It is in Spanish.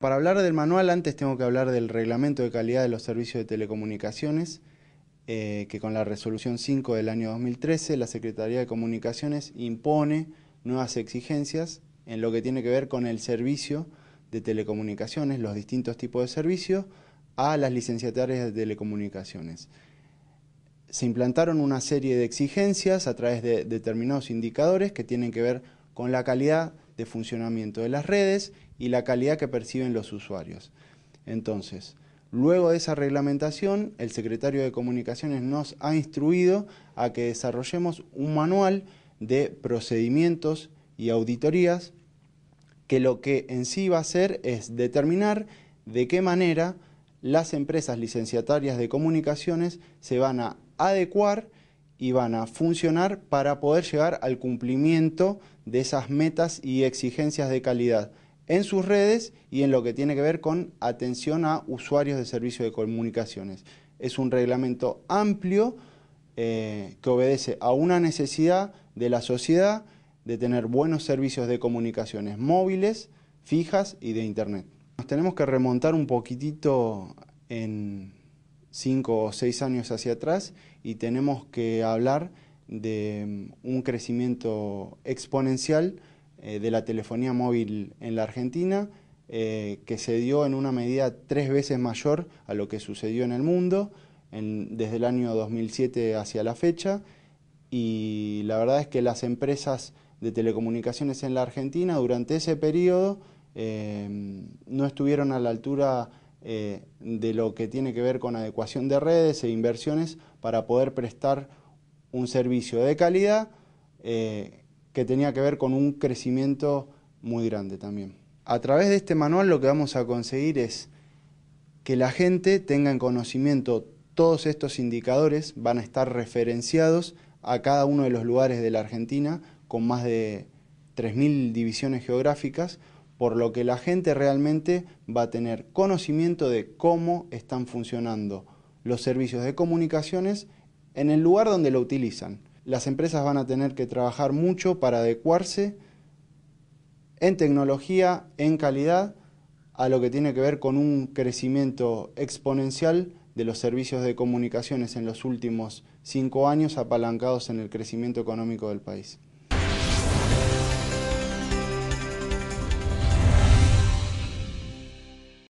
Para hablar del manual, antes tengo que hablar del Reglamento de Calidad de los Servicios de Telecomunicaciones, eh, que con la resolución 5 del año 2013, la Secretaría de Comunicaciones impone nuevas exigencias en lo que tiene que ver con el servicio de telecomunicaciones, los distintos tipos de servicios, a las licenciatarias de telecomunicaciones. Se implantaron una serie de exigencias a través de determinados indicadores que tienen que ver con la calidad de funcionamiento de las redes y la calidad que perciben los usuarios. Entonces, luego de esa reglamentación, el secretario de Comunicaciones nos ha instruido a que desarrollemos un manual de procedimientos y auditorías que lo que en sí va a hacer es determinar de qué manera las empresas licenciatarias de comunicaciones se van a adecuar y van a funcionar para poder llegar al cumplimiento de esas metas y exigencias de calidad en sus redes y en lo que tiene que ver con atención a usuarios de servicios de comunicaciones. Es un reglamento amplio eh, que obedece a una necesidad de la sociedad de tener buenos servicios de comunicaciones móviles, fijas y de Internet. Nos tenemos que remontar un poquitito en cinco o seis años hacia atrás y tenemos que hablar de mm, un crecimiento exponencial eh, de la telefonía móvil en la Argentina, eh, que se dio en una medida tres veces mayor a lo que sucedió en el mundo desde el año 2007 hacia la fecha. Y la verdad es que las empresas de telecomunicaciones en la Argentina durante ese periodo eh, mm, no estuvieron a la altura eh, de lo que tiene que ver con adecuación de redes e inversiones para poder prestar un servicio de calidad eh, que tenía que ver con un crecimiento muy grande también. A través de este manual lo que vamos a conseguir es que la gente tenga en conocimiento todos estos indicadores, van a estar referenciados a cada uno de los lugares de la Argentina con más de 3.000 divisiones geográficas, por lo que la gente realmente va a tener conocimiento de cómo están funcionando los servicios de comunicaciones en el lugar donde lo utilizan. Las empresas van a tener que trabajar mucho para adecuarse en tecnología, en calidad, a lo que tiene que ver con un crecimiento exponencial de los servicios de comunicaciones en los últimos cinco años apalancados en el crecimiento económico del país.